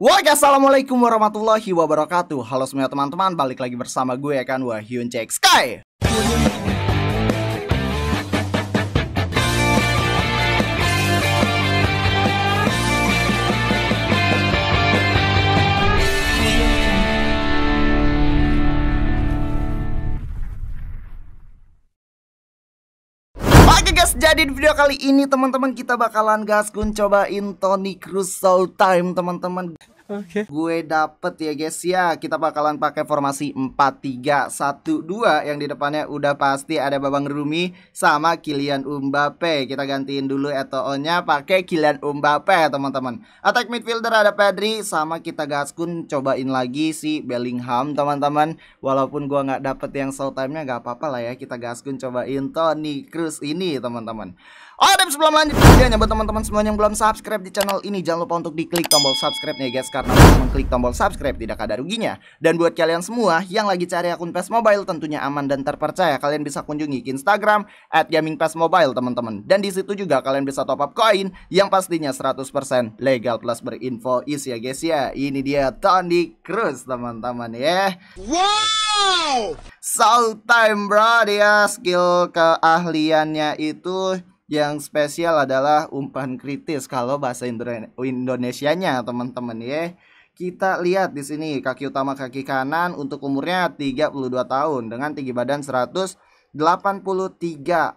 Warga Assalamualaikum warahmatullahi wabarakatuh Halo semua teman-teman, balik lagi bersama gue kan Wahyun Cek Sky guys, jadi di video kali ini teman-teman kita bakalan gaskun cobain Tony Cruz Soul Time teman-teman Oke. Okay. Gue dapet ya guys ya. Kita bakalan pakai formasi 4-3-1-2 yang di depannya udah pasti ada Babang Rumi sama Kilian Mbappe. Kita gantiin dulu Eto'o-nya pakai Kilian Mbappe, teman-teman. Attack midfielder ada Pedri sama kita gaskun cobain lagi si Bellingham, teman-teman. Walaupun gue nggak dapet yang slow time-nya nggak apa-apa lah ya. Kita gaskun cobain Toni Cruz ini, teman-teman. Oh, sebelum lanjut videonya buat teman-teman semua yang belum subscribe di channel ini, jangan lupa untuk diklik tombol subscribe-nya guys karena mengklik tombol subscribe tidak ada ruginya. Dan buat kalian semua yang lagi cari akun PES Mobile tentunya aman dan terpercaya, kalian bisa kunjungi Instagram at Gaming PES Mobile teman-teman. Dan di situ juga kalian bisa top up koin yang pastinya 100% legal plus berinfo is ya guys ya. Ini dia Tony Cruz teman-teman ya. Wow! Soul time bro dia skill keahliannya itu yang spesial adalah umpan kritis kalau bahasa Indonesianya teman-teman ya. Kita lihat di sini kaki utama kaki kanan untuk umurnya 32 tahun dengan tinggi badan 183 eh,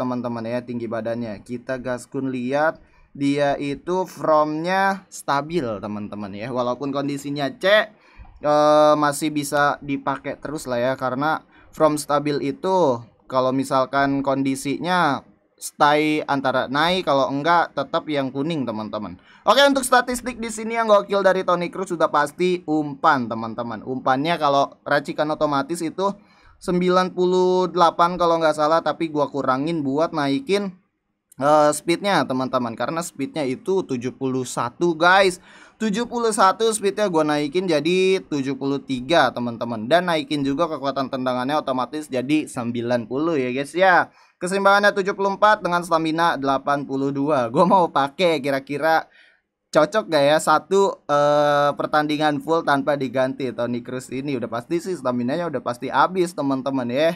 teman-teman uh, ya tinggi badannya. Kita gaskun lihat dia itu fromnya stabil teman-teman ya. Walaupun kondisinya C uh, masih bisa dipakai terus lah ya karena from stabil itu kalau misalkan kondisinya stay antara naik kalau enggak tetap yang kuning teman-teman. Oke untuk statistik di sini yang gokil dari Tony Cruz sudah pasti umpan teman-teman. Umpannya kalau racikan otomatis itu 98 kalau nggak salah tapi gua kurangin buat naikin uh, speednya teman-teman karena speednya itu 71 guys 71 speednya gue naikin jadi 73 teman-teman dan naikin juga kekuatan tendangannya otomatis jadi 90 ya guys ya keseimbangannya 74 dengan stamina 82 gue mau pakai kira-kira cocok gak ya satu uh, pertandingan full tanpa diganti Tony Cruz ini udah pasti sih stamina nya udah pasti habis teman-teman ya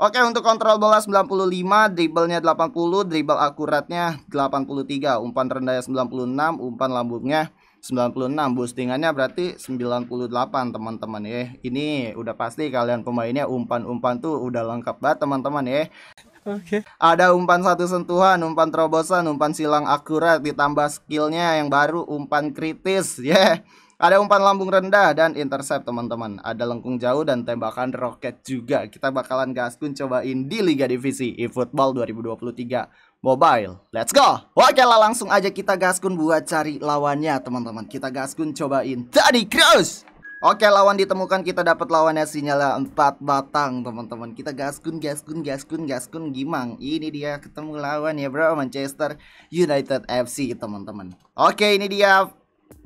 Oke untuk kontrol bola 95, dribblenya 80, dribble akuratnya 83, umpan rendahnya 96, umpan lambungnya 96 boostingannya berarti 98 teman-teman ya ini udah pasti kalian pemainnya umpan-umpan tuh udah lengkap banget teman-teman ya Oke. Okay. Ada umpan satu sentuhan, umpan terobosan, umpan silang akurat, ditambah skillnya yang baru, umpan kritis, ya. Yeah. Ada umpan lambung rendah dan intercept teman-teman. Ada lengkung jauh dan tembakan roket juga. Kita bakalan gaskun cobain di Liga Divisi eFootball 2023 mobile. Let's go! Oke lah langsung aja kita gaskun buat cari lawannya teman-teman. Kita gaskun cobain tadi Cross. Oke lawan ditemukan kita dapat lawannya sinyalnya 4 batang teman-teman. Kita gaskun gaskun gaskun gaskun gimang. Ini dia ketemu lawan ya bro Manchester United FC teman-teman. Oke ini dia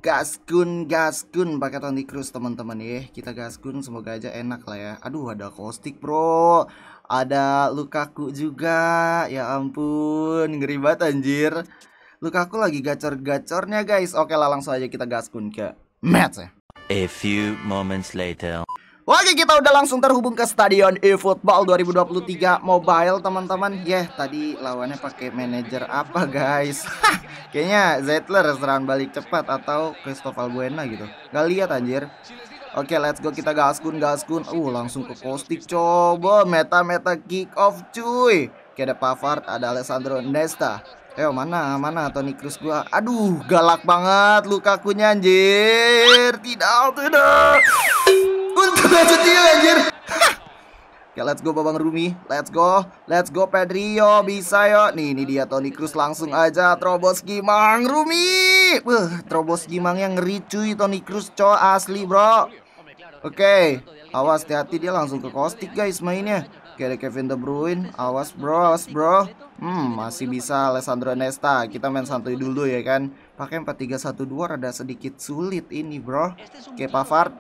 gaskun gaskun pakai Tony Cruz teman-teman ya kita gaskun semoga aja enak lah ya aduh ada Kostik bro ada Lukaku juga ya ampun ngeri banget anjir Lukaku lagi gacor-gacornya guys oke lah langsung aja kita gaskun ke match ya a few moments later Oke kita udah langsung terhubung ke Stadion eFootball 2023 Mobile teman-teman Ya yeah, tadi lawannya pakai manajer apa guys Kayaknya Zettler serangan balik cepat atau Cristobal Buena gitu Gak lihat anjir Oke let's go kita gaskun gaskun Uh langsung ke Kostik coba meta-meta kick off cuy Kayak ada Pavard ada Alessandro Nesta Eh mana mana Tony Cruz gua. Aduh galak banget lukakunya anjir. Tidak tidak. Untung anjir. Oke, okay, ya, let's go Babang Rumi. Let's go. Let's go Pedrio. Bisa yo. Nih, ini dia Tony Cruz langsung aja terobos Gimang Rumi. Wah, terobos Gimang yang ngeri cuy Tony Cruz co asli, Bro. Oke. Okay. Awas hati-hati dia langsung ke Kostik guys mainnya. Oke, okay, Kevin De Bruyne. Awas, Bro. Awas, Bro. Hmm, masih bisa Alessandro Nesta. Kita main santuy dulu ya kan. Pakai empat tiga satu dua rada sedikit sulit ini, Bro. Oke, okay, Pavard.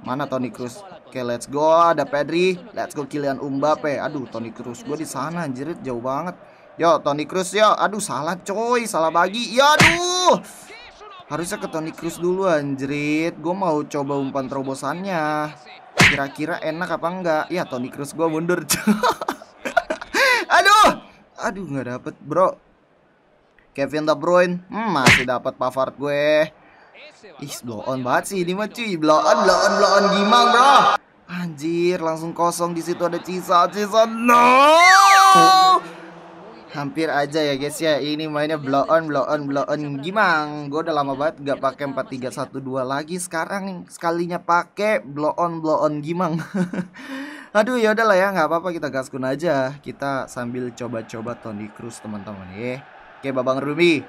Mana Toni Kroos? Oke, okay, let's go. Ah, ada Pedri. Let's go Kylian Mbappe. Aduh, Toni Kroos gue di sana anjir, jauh banget. Yo, Toni Kroos yo. Aduh, salah coy, salah bagi. Ya aduh. Harusnya ke Toni Kroos dulu anjrit. Gue mau coba umpan terobosannya. Kira-kira enak apa enggak? Ya, Toni Kroos gue mundur. aduh. Aduh, nggak dapet, bro. Kevin De Bruyne, hmm, masih dapat Pavard gue. Ih, blow on banget sih ini mah cuy. Blow on, blow on, blow on gimang, bro. Anjir, langsung kosong di situ ada Cisa, Cisa. No! Hampir aja ya guys ya. Ini mainnya blow on, blow on, blow on gimang. Gue udah lama banget gak pakai 4312 lagi sekarang sekalinya pakai blow on, blow on gimang. Aduh ya udahlah ya nggak apa-apa kita gaskun aja kita sambil coba-coba Tony Cruz teman-teman ya. Oke Babang Rumi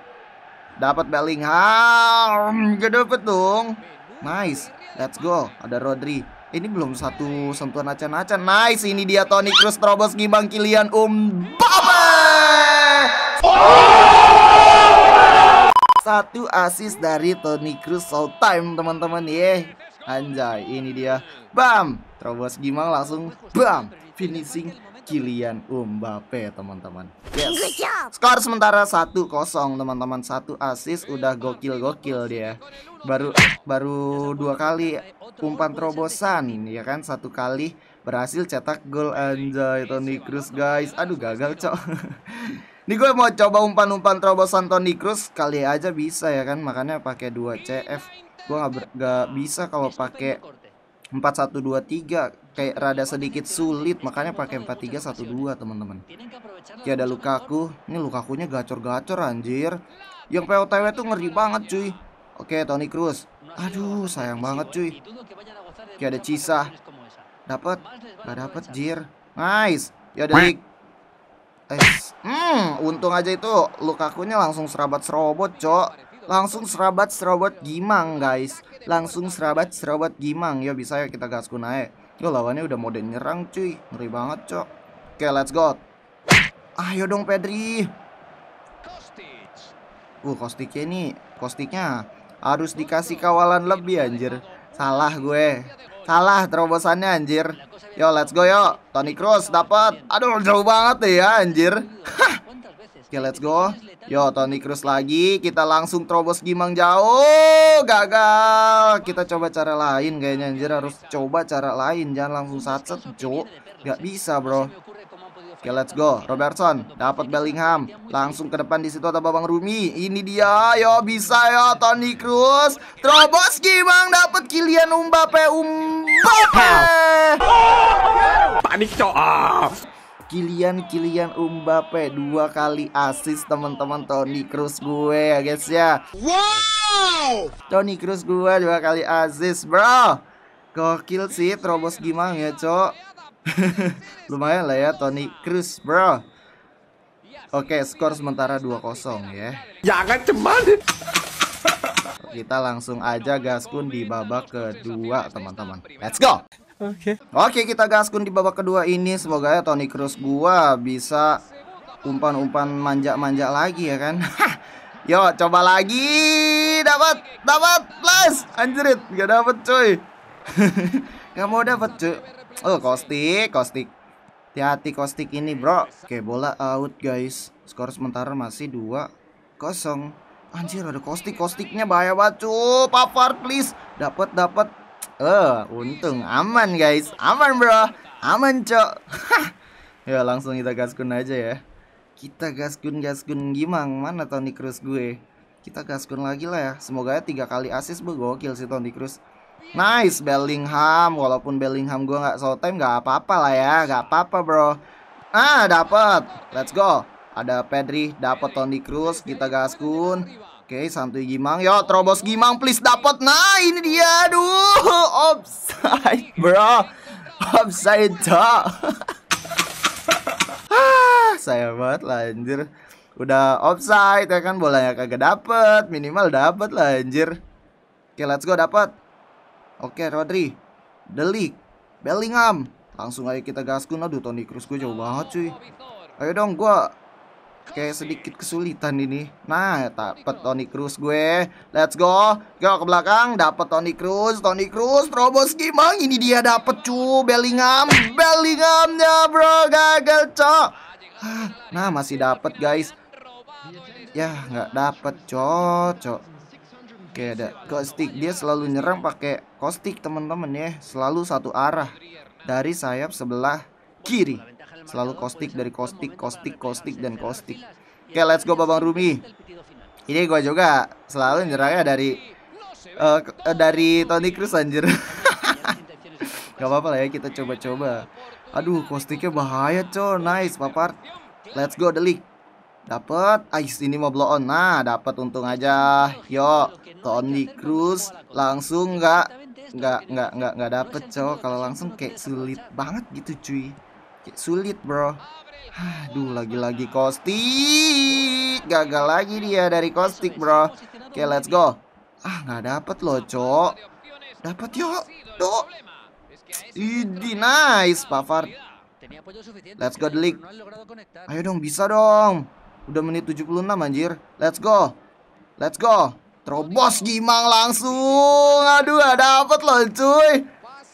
Dapat Bellingham. Gak dapet dong. Nice. Let's go. Ada Rodri. Ini belum satu sentuhan acan-acan. Nice. Ini dia Toni Kroos terobos gimbang Kilian Umbape. Satu assist dari Toni Kroos all time teman-teman ya. Anjay, ini dia. Bam. Terobos gimbang langsung bam. Finishing Kilian Mbappe teman-teman yes skor sementara 1-0 teman-teman satu assist udah gokil-gokil dia baru baru dua kali umpan terobosan ya kan satu kali berhasil cetak gol anjay Tony Cruz guys aduh gagal cok Ini gue mau coba umpan-umpan terobosan Tony Cruz kali aja bisa ya kan makanya pakai 2 CF gue gak, gak bisa kalau pakai empat satu dua tiga kayak rada sedikit sulit makanya pakai empat tiga satu dua teman teman Ya ada Lukaku, ini Lukakunya gacor-gacor anjir. Yang POTW tuh ngeri banget cuy. Oke, Tony Cruz. Aduh, sayang banget cuy. Ya ada Cisa. Dapat, nggak dapat Jir. Nice. Ya ada Dik. Eh, hmm, untung aja itu Lukakunya langsung serabat serobot, cok langsung serabat serabat gimang guys langsung serabat serabat gimang yo ya, bisa ya kita gas aja yo lawannya udah mau nyerang cuy ngeri banget cok oke okay, let's go ayo dong Pedri uh kostiknya nih kostiknya harus dikasih kawalan lebih anjir salah gue salah terobosannya anjir yo let's go yo Tony Kroos dapat aduh jauh banget nih ya anjir oke okay, let's go Yo, Tony Cruz lagi. Kita langsung terobos Gimang jauh. Gagal. Kita coba cara lain kayaknya anjir. Harus coba cara lain. Jangan langsung satset, Jo. Gak bisa, bro. Oke, okay, let's go. Robertson dapat Bellingham. Langsung ke depan di situ ada Babang Rumi. Ini dia. Yo, bisa yo Tony Cruz, Terobos Gimang dapat Kylian Mbappe. Mbappe. Panik coa. Ah. Kilian Kilian Umbape dua kali asis teman-teman Tony Cruz gue ya guys ya. Wow. Tony Cruz gue dua kali asis bro. Gokil sih terobos gimana ya cok. Lumayan lah ya Tony Cruz bro. Oke skor sementara 2-0 ya. Jangan cuman. Kita langsung aja gaskun di babak kedua teman-teman. Let's go. Oke. Okay. Oke, okay, kita gaskun di babak kedua ini. Semoga ya Tony Cruz gua bisa umpan-umpan manja-manja lagi ya kan. Yo, coba lagi. Dapat, dapat plus. Anjrit, gak dapat coy. gak mau dapat cuy. Oh, kostik, kostik. Hati-hati kostik ini, bro. Oke, okay, bola out, guys. Skor sementara masih 2 kosong Anjir, ada kostik, kostiknya bahaya banget, cuy. Papar, please. Dapat, dapat. Oh, untung aman guys. Aman bro. Aman cok. ya langsung kita gaskun aja ya. Kita gaskun gaskun gimang mana Tony Cruz gue. Kita gaskun lagi lah ya. Semoga ya tiga kali asis bu gokil si Tony Cruz. Nice Bellingham. Walaupun Bellingham gue nggak so time nggak apa-apa lah ya. Nggak apa-apa bro. Ah dapat. Let's go. Ada Pedri, dapat Tony Cruz. Kita gaskun. Oke, santuy Gimang. Yo, terobos Gimang please dapat. Nah, ini dia. Aduh, offside, bro. Offside, cok. Ah, Saya banget lah anjir. Udah offside ya kan bolanya kagak dapet, minimal dapet lah anjir. Oke, let's go dapat. Oke, Rodri. Delik. Bellingham. Langsung aja kita gaskun. Aduh, Toni Cruz gue jauh banget cuy. Ayo dong, gue kayak sedikit kesulitan ini. Nah, dapat Tony Cruz gue. Let's go. Go ke belakang, dapat Tony Cruz, Tony Cruz, terobos Gimang. Ini dia dapat cu Bellingham. Bellinghamnya bro gagal, cok. Nah, masih dapat guys. Ya, nggak dapat, cocok. Oke, ada kostik. Dia selalu nyerang pakai kostik, teman-teman ya. Selalu satu arah dari sayap sebelah kiri. Selalu kostik dari kostik, kostik, kostik, dan kostik Oke let's go Babang Rumi Ini gue juga selalu nyerangnya dari uh, Dari Tony Cruz anjir Gak apa-apa lah ya kita coba-coba Aduh kostiknya bahaya cow Nice papar Let's go Delik Dapat Ice ini mau blow on Nah dapat untung aja Yo Tony Cruz Langsung nggak nggak nggak nggak nggak dapet cow kalau langsung kayak sulit banget gitu cuy Sulit bro Aduh lagi-lagi Kostik Gagal lagi dia dari Kostik bro Oke okay, let's go Ah gak dapet loh cok Dapet yuk Duh Idi nice Pavard Let's go Delik Ayo dong bisa dong Udah menit 76 anjir Let's go Let's go Terobos Gimang langsung Aduh gak dapet loh cuy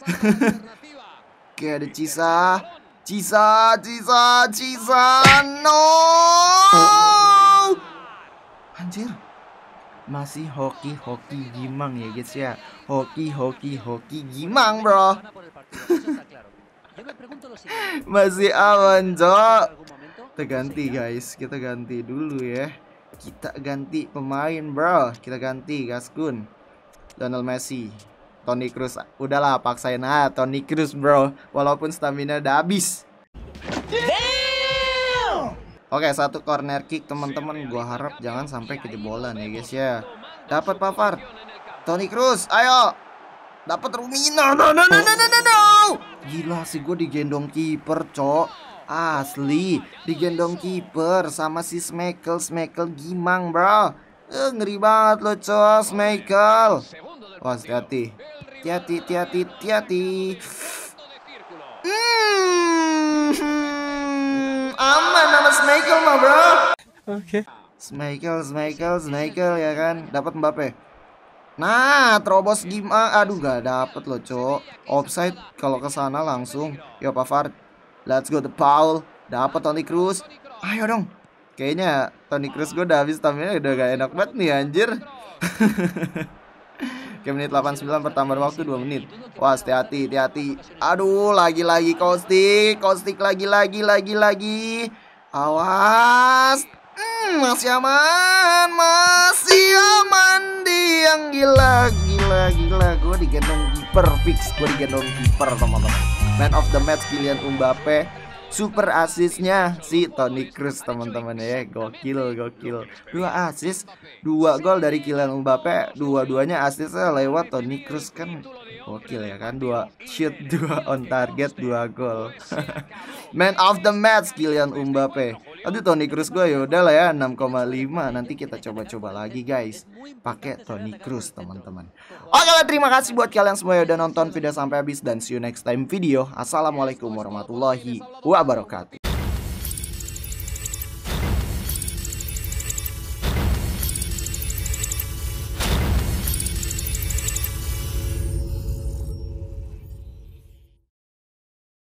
Oke ada Cisa Cisa, Cisa, Cisa, no! Anjir, masih hoki-hoki gimang ya guys ya. Hoki-hoki-hoki gimang bro. masih aman, Cok. Kita ganti guys, kita ganti dulu ya. Kita ganti pemain bro, kita ganti Gaskun. Donald Messi Tony Cruz udahlah paksain aja Tony Cruz bro walaupun stamina udah habis Oke okay, satu corner kick teman-teman gua harap jangan sampai kejebolan ya guys ya dapat papar, Tony Cruz ayo dapat Rumina no no no no no no, no. gila sih gue digendong kiper cok asli digendong kiper sama si Smekel Smekel gimang bro uh, ngeri banget lo cok Smekel Awas, oh, hati-hati. Hati-hati, hati-hati, hati-hati. Hmm, aman nama Smichael mah, bro. Oke. Smeichel, Smichael, Smichael, Smichael ya kan. Dapat Mbappe. Nah, terobos gimana? Ah, aduh, gak dapet loh, Cok. Offside kalau ke sana langsung. Yo, Pavard. Let's go to Paul. Dapat Tony Cruz. Ayo dong. Kayaknya Tony Cruz gue udah habis stamina udah gak enak banget nih anjir. Oke menit 89 pertambahan waktu 2 menit Wah hati-hati hati-hati Aduh lagi-lagi Kostik Kostik lagi-lagi lagi-lagi Awas hmm, Masih aman Masih aman di yang gila Gila gila Gue digendong kiper fix Gue digendong keeper teman-teman Man of the match pilihan Mbappe super asisnya si Tony Cruz teman-teman ya gokil gokil dua asis dua gol dari Kylian Mbappe dua-duanya asisnya lewat Tony Cruz kan gokil ya kan dua shoot dua on target dua gol man of the match Kylian Mbappe Aduh Tony Cruz gue ya udah lah ya 6,5 nanti kita coba-coba lagi guys. Pakai Tony Cruz teman-teman. Oke lah terima kasih buat kalian semua yang udah nonton video sampai habis dan see you next time video. Assalamualaikum warahmatullahi wabarakatuh.